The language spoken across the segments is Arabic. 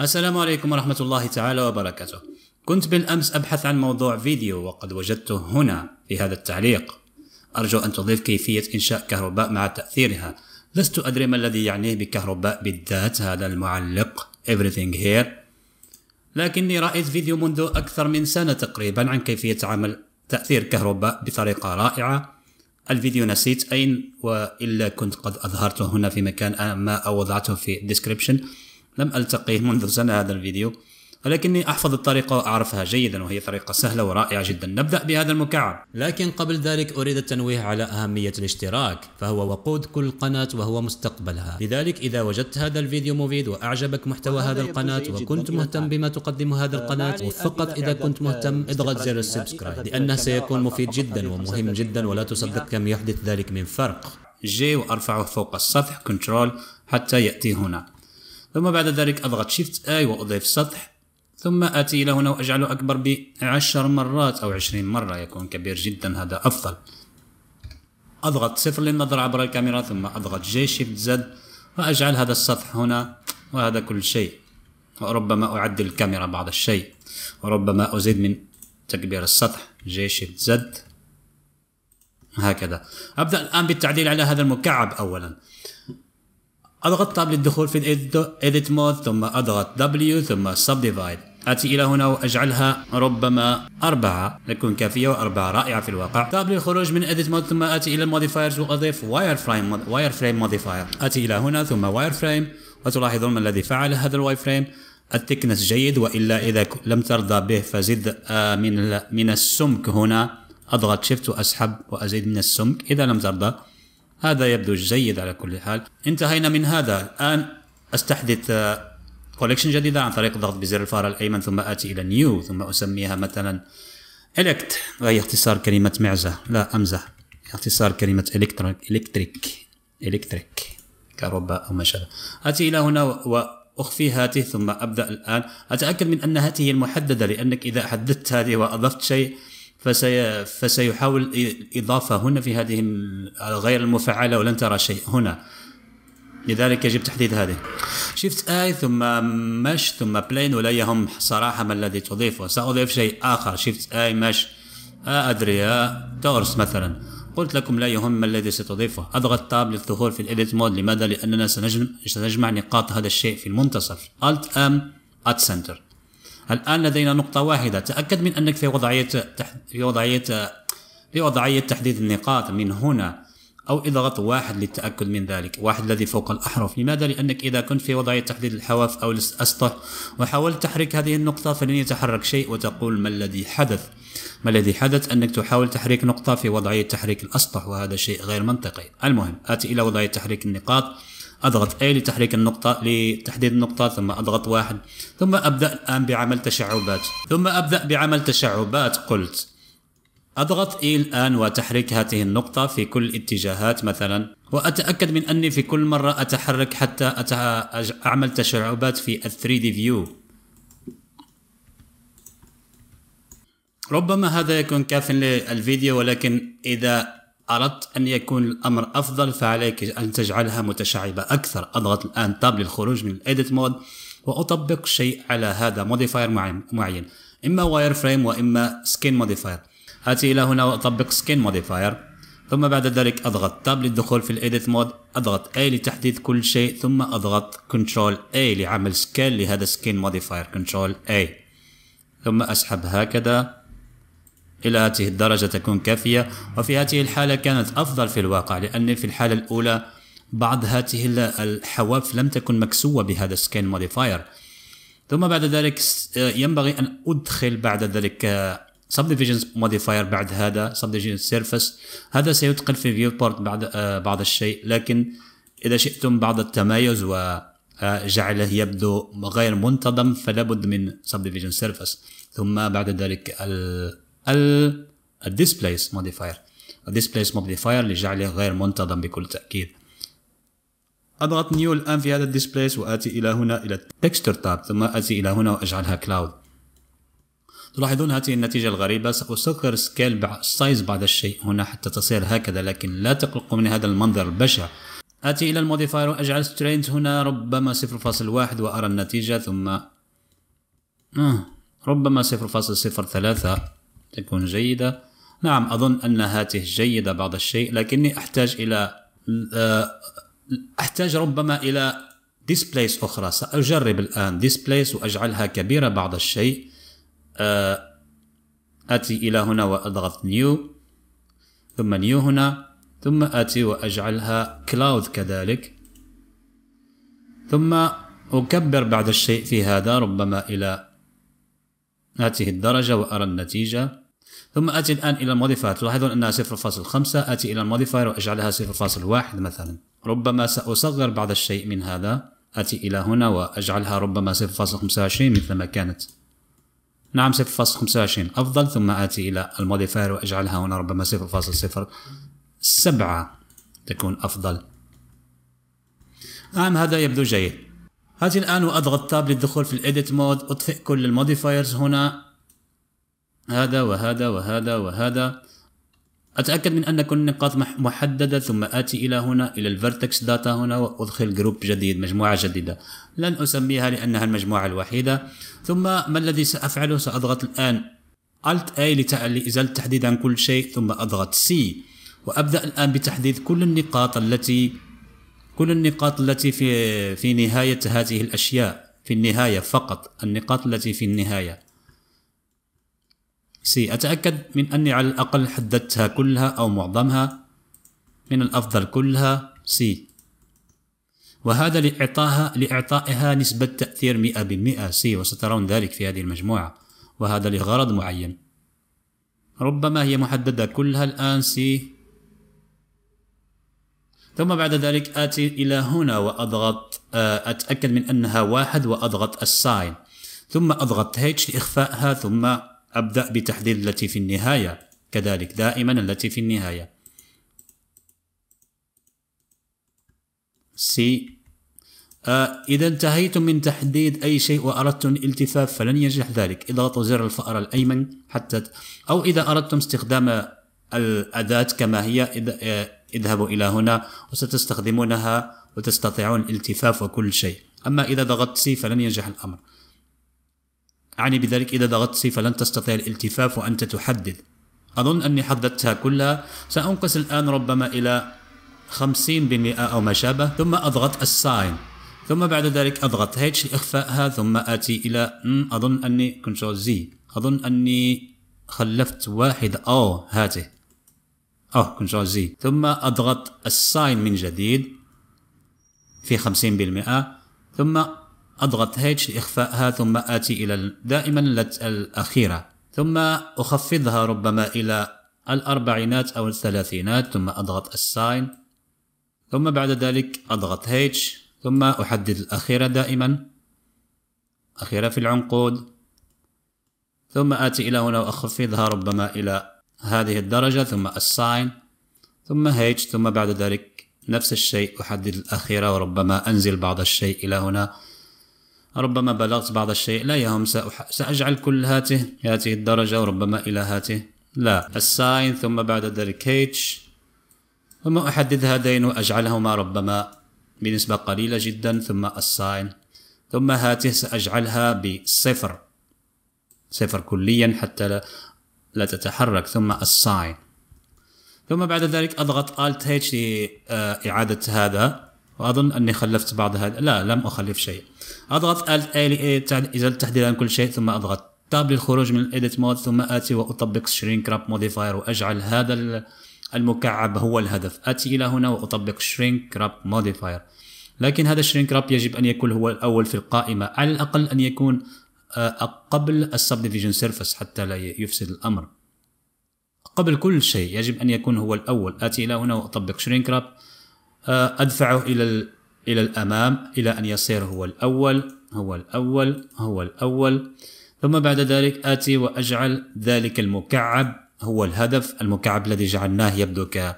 السلام عليكم ورحمة الله تعالى وبركاته. كنت بالأمس أبحث عن موضوع فيديو وقد وجدته هنا في هذا التعليق. أرجو أن تضيف كيفية إنشاء كهرباء مع تأثيرها. لست أدري ما الذي يعنيه بكهرباء بالذات هذا المعلق everything here. لكني رأيت فيديو منذ أكثر من سنة تقريبا عن كيفية عمل تأثير كهرباء بطريقة رائعة. الفيديو نسيت أين وإلا كنت قد أظهرته هنا في مكان ما أو وضعته في الديسكريبشن. لم ألتقيه منذ سنة هذا الفيديو ولكني أحفظ الطريقة وأعرفها جيدا وهي طريقة سهلة ورائعة جدا نبدأ بهذا المكعب لكن قبل ذلك أريد التنويه على أهمية الاشتراك فهو وقود كل قناة وهو مستقبلها لذلك إذا وجدت هذا الفيديو مفيد وأعجبك محتوى هذا القناة وكنت مهتم بما تقدمه هذا القناة وفقط إذا كنت مهتم اضغط زر السبسكرايب لأنه سيكون مفيد جدا ومهم جدا ولا تصدق كم يحدث ذلك من فرق جي وأرفعه فوق السطح كنترول حتى يأتي هنا ثم بعد ذلك أضغط شيفت آي وأضيف سطح ثم آتي إلى هنا وأجعله أكبر بعشر مرات أو عشرين مرة يكون كبير جدا هذا أفضل أضغط صفر للنظر عبر الكاميرا ثم أضغط جي شيفت زد وأجعل هذا السطح هنا وهذا كل شيء وربما أعدل الكاميرا بعض الشيء وربما أزيد من تكبير السطح جي شيفت زد هكذا أبدأ الآن بالتعديل على هذا المكعب أولا أضغط تاب للدخول في الإيديت مود ثم أضغط W ثم Subdivide أتي إلى هنا وأجعلها ربما أربعة تكون كافية وأربعة رائعة في الواقع تاب للخروج من Edit مود ثم أتي إلى الموديفايرز وأضيف واير فريم Modifier أتي إلى هنا ثم فريم وتلاحظون ما الذي فعل هذا الواير فريم التكنس جيد وإلا إذا لم ترضى به فزد آه، من من السمك هنا أضغط شيفت وأسحب وأزيد من السمك إذا لم ترضى هذا يبدو جيد على كل حال انتهينا من هذا الآن أستحدث كوليكشن آه، جديدة عن طريق الضغط بزر الفار الأيمن ثم آتي إلى نيو ثم أسميها مثلا إلكت وهي اختصار كلمة معزة لا أمزح اختصار كلمة إلكتريك إلكتريك إلكتريك كهرباء أو ما شابه آتي إلى هنا وأخفي هاته ثم أبدأ الآن أتأكد من أن هاته المحددة لأنك إذا حددت هذه وأضفت شيء فسي فسيحاول الإضافة هنا في هذه الغير المفعلة ولن ترى شيء هنا لذلك يجب تحديد هذه شيفت اي ثم مش ثم بلين ولا يهم صراحه ما الذي تضيفه ساضيف شيء اخر شيفت اي مش آه ادري تورس مثلا قلت لكم لا يهم ما الذي ستضيفه اضغط تاب للظهور في الاديت مود لماذا لاننا سنجمع نقاط هذا الشيء في المنتصف الت ام ات سنتر الآن لدينا نقطة واحدة تأكد من أنك في وضعية تح... في وضعية في وضعية تحديد النقاط من هنا أو اضغط واحد للتأكد من ذلك واحد الذي فوق الأحرف لماذا؟ لأنك إذا كنت في وضعية تحديد الحواف أو الأسطح وحاولت تحريك هذه النقطة فلن يتحرك شيء وتقول ما الذي حدث ما الذي حدث أنك تحاول تحريك نقطة في وضعية تحريك الأسطح وهذا شيء غير منطقي المهم آتي إلى وضعية تحريك النقاط أضغط A لتحريك النقطة لتحديد النقطة ثم أضغط واحد ثم أبدأ الآن بعمل تشعبات ثم أبدأ بعمل تشعبات قلت أضغط إي الآن وتحريك هذه النقطة في كل الاتجاهات مثلا وأتأكد من أني في كل مرة أتحرك حتى أعمل تشعبات في ال 3D view ربما هذا يكون كاف للفيديو ولكن إذا أردت أن يكون الأمر أفضل فعليك أن تجعلها متشعبة أكثر أضغط الآن تاب للخروج من الإيديت مود وأطبق شيء على هذا موديفاير معين إما واير فريم وإما سكين موديفاير آتي إلى هنا وأطبق سكين موديفاير ثم بعد ذلك أضغط تاب للدخول في الإيديت مود أضغط A لتحديث كل شيء ثم أضغط كنترول A لعمل سكيل لهذا سكين موديفاير كنترول A ثم أسحب هكذا إلى هذه الدرجة تكون كافية وفي هذه الحالة كانت أفضل في الواقع لأن في الحالة الأولى بعض هذه الحواف لم تكن مكسوة بهذا السكين موديفاير ثم بعد ذلك آه، ينبغي أن أدخل بعد ذلك آه، subdivisions modifier بعد هذا subdivision surface هذا سيدخل في viewport بعد آه، بعض الشيء لكن إذا شئتم بعض التمايز و جعله يبدو غير منتظم فلابد من subdivision surface ثم بعد ذلك ال الديسبليس موديفاير الديسبليس موديفاير اللي جعله غير منتظم بكل تأكيد أضغط نيو الآن في هذا الديسبليس وآتي إلى هنا إلى التكستر تاب ثم آتي إلى هنا وأجعلها كلاود تلاحظون هذه النتيجة الغريبة سأصغر سكيل سايز بعض الشيء هنا حتى تصير هكذا لكن لا تقلقوا من هذا المنظر البشع آتي إلى الموديفاير وأجعل سترينت هنا ربما 0.1 وأرى النتيجة ثم آه ربما 0.03 تكون جيدة نعم أظن أن هاته جيدة بعض الشيء لكني أحتاج إلى آه، أحتاج ربما إلى ديسبليس أخرى سأجرب الآن ديسبليس وأجعلها كبيرة بعض الشيء آه، آتي إلى هنا وأضغط نيو ثم نيو هنا ثم آتي وأجعلها كلاود كذلك ثم أكبر بعض الشيء في هذا ربما إلى هذه الدرجة وأرى النتيجة ثم أتي الآن إلى الموديفاير تلاحظون أنها 0.5 أتي إلى الموديفاير وأجعلها 0.1 مثلا ربما سأصغر بعض الشيء من هذا أتي إلى هنا وأجعلها ربما 0.25 مثل ما كانت نعم 0.25 أفضل ثم آتي إلى الموديفاير وأجعلها هنا ربما 0.07 تكون أفضل نعم هذا يبدو جيد هاتي الآن وأضغط تاب للدخول في الإيديت مود أطفئ كل الموديفايرز هنا هذا وهذا وهذا وهذا أتأكد من أن كل النقاط محددة ثم آتي إلى هنا إلى الفرتكس داتا هنا وأدخل جروب جديد مجموعة جديدة لن أسميها لأنها المجموعة الوحيدة ثم ما الذي سأفعله سأضغط الآن Alt A لإزالة التحديد عن كل شيء ثم أضغط C وأبدأ الآن بتحديد كل النقاط التي كل النقاط التي في في نهاية هذه الأشياء في النهاية فقط النقاط التي في النهاية سي أتأكد من أني على الأقل حددتها كلها أو معظمها من الأفضل كلها سي وهذا لإعطائها, لإعطائها نسبة تأثير 100% سي وسترون ذلك في هذه المجموعة وهذا لغرض معين ربما هي محددة كلها الآن سي ثم بعد ذلك آتي إلى هنا وأضغط آه، أتأكد من أنها واحد وأضغط الساين ثم أضغط H لإخفائها ثم أبدأ بتحديد التي في النهاية كذلك دائما التي في النهاية سي آه إذا انتهيتم من تحديد أي شيء وأردتم الالتفاف فلن ينجح ذلك إضغطوا زر الفأر الأيمن حتى أو إذا أردتم استخدام الأداة كما هي إذا آه اذهبوا إلى هنا وستستخدمونها وتستطيعون الالتفاف وكل شيء أما إذا ضغطت سي فلن ينجح الأمر أعني بذلك إذا ضغطت فلن تستطيع الالتفاف وأنت تحدد أظن أني حددتها كلها سأنقص الآن ربما إلى 50% أو ما شابه ثم أضغط الساين ثم بعد ذلك أضغط هيتش لإخفائها ثم آتي إلى أظن أني كنترول زي أظن أني خلفت واحد أو هاته أوه كنترول زي ثم أضغط الساين من جديد في 50% ثم أضغط H لإخفائها ثم آتي إلى دائما الأخيرة ثم أخفضها ربما إلى الأربعينات أو الثلاثينات ثم أضغط الساين ثم بعد ذلك أضغط H ثم أحدد الأخيرة دائما أخيرة في العنقود ثم آتي إلى هنا وأخفضها ربما إلى هذه الدرجة ثم الساين ثم H ثم بعد ذلك نفس الشيء أحدد الأخيرة وربما أنزل بعض الشيء إلى هنا ربما بلغت بعض الشيء لا يهم سأجعل كل هاته هاته الدرجة وربما إلى هاته لا الساين ثم بعد ذلك H ثم أحدد هذين وأجعلهما ربما بنسبة قليلة جدا ثم الساين ثم هاته سأجعلها بصفر صفر كليا حتى لا, لا تتحرك ثم الساين ثم بعد ذلك أضغط Alt H لإعادة هذا واظن اني خلفت بعض هذا لا لم اخلف شيء اضغط Alt اي ازاله تحديد عن كل شيء ثم اضغط تاب للخروج من الإيديت مود ثم آتي وأطبق شرينك راب موديفاير وأجعل هذا المكعب هو الهدف آتي إلى هنا وأطبق شرينك راب موديفاير لكن هذا الشرينك راب يجب أن يكون هو الأول في القائمة على الأقل أن يكون آه، قبل ديفيجن سيرفس حتى لا يفسد الأمر قبل كل شيء يجب أن يكون هو الأول آتي إلى هنا وأطبق شرينك راب آه، أدفعه إلى إلى الأمام إلى أن يصير هو الأول هو الأول هو الأول ثم بعد ذلك آتي وأجعل ذلك المكعب هو الهدف المكعب الذي جعلناه يبدو ك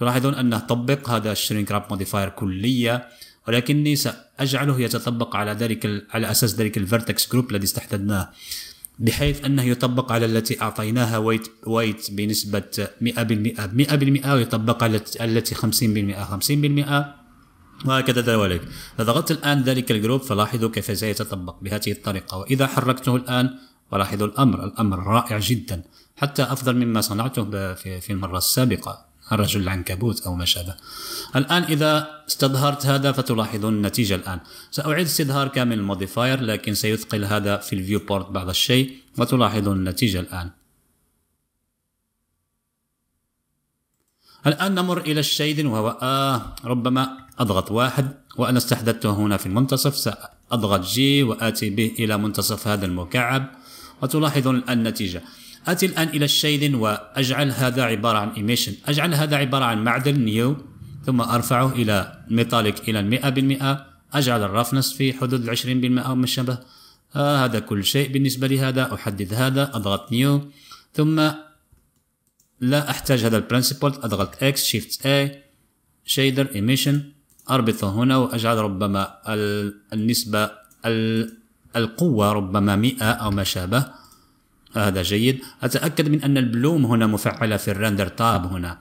تلاحظون أنه طبق هذا الشرينك راب موديفاير كلية ولكني سأجعله يتطبق على ذلك على أساس ذلك الفيرتكس جروب الذي استحدثناه بحيث أنه يطبق على التي أعطيناها ويت, ويت بنسبة 100% 100% ويطبق على التي 50% 50% وهكذا ذلك فضغطت الآن ذلك الجروب فلاحظوا كيف سيتطبق بهذه الطريقة وإذا حركته الآن ولاحظوا الأمر الأمر رائع جدا حتى أفضل مما صنعته في المرة السابقة الرجل العنكبوت أو ما شابه الآن إذا استظهرت هذا فتلاحظون النتيجة الآن سأعيد استظهار كامل الموديفاير لكن سيثقل هذا في الفيو بورت بعض الشيء وتلاحظون النتيجة الآن الآن نمر إلى الشيد وهو آه ربما أضغط واحد وأنا استحدثته هنا في المنتصف سأضغط جي وآتي به إلى منتصف هذا المكعب وتلاحظون الآن النتيجة أتي الآن إلى الشيدن وأجعل هذا عبارة عن إيميشن أجعل هذا عبارة عن معدن نيو ثم أرفعه إلى ميتاليك إلى المئة بالمئة أجعل الرفنس في حدود العشرين بالمئة أو ما شابه آه هذا كل شيء بالنسبة لهذا أحدد هذا أضغط نيو ثم لا أحتاج هذا البرنسبل أضغط X Shift A شيدر Emission أربطه هنا وأجعل ربما النسبة القوة ربما 100 أو ما شابه هذا جيد أتأكد من أن البلوم هنا مفعلة في الرندر تاب هنا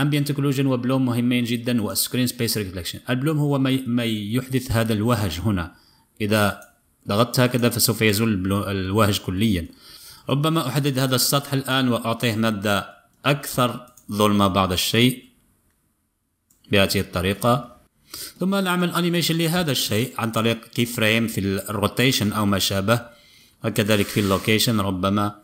ambient occlusion وبلوم مهمين جدا والسكرين سبيس ريفلكشن البلوم هو ما يحدث هذا الوهج هنا إذا ضغطت هكذا فسوف يزول الوهج كليا ربما أحدد هذا السطح الآن وأعطيه مادة أكثر ظلمة بعض الشيء بهذه الطريقة ثم نعمل أنيميشن لهذا الشيء عن طريق كي فريم في الروتيشن أو ما شابه وكذلك في اللوكيشن ربما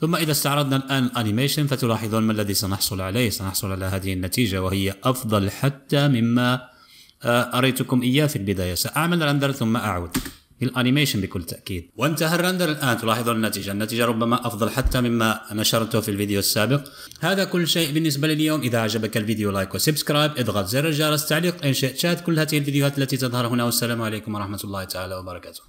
ثم إذا استعرضنا الآن الأنيميشن فتلاحظون ما الذي سنحصل عليه سنحصل على هذه النتيجة وهي أفضل حتى مما آه، أريتكم إياه في البداية سأعمل رندر ثم أعود الانيميشن بكل تاكيد وانتهى الرندر الان تلاحظون النتيجه النتيجه ربما افضل حتى مما نشرته في الفيديو السابق هذا كل شيء بالنسبه لليوم اذا عجبك الفيديو لايك وسبسكرايب اضغط زر الجرس تعليق ان شئت شاهد كل هذه الفيديوهات التي تظهر هنا والسلام عليكم ورحمه الله تعالى وبركاته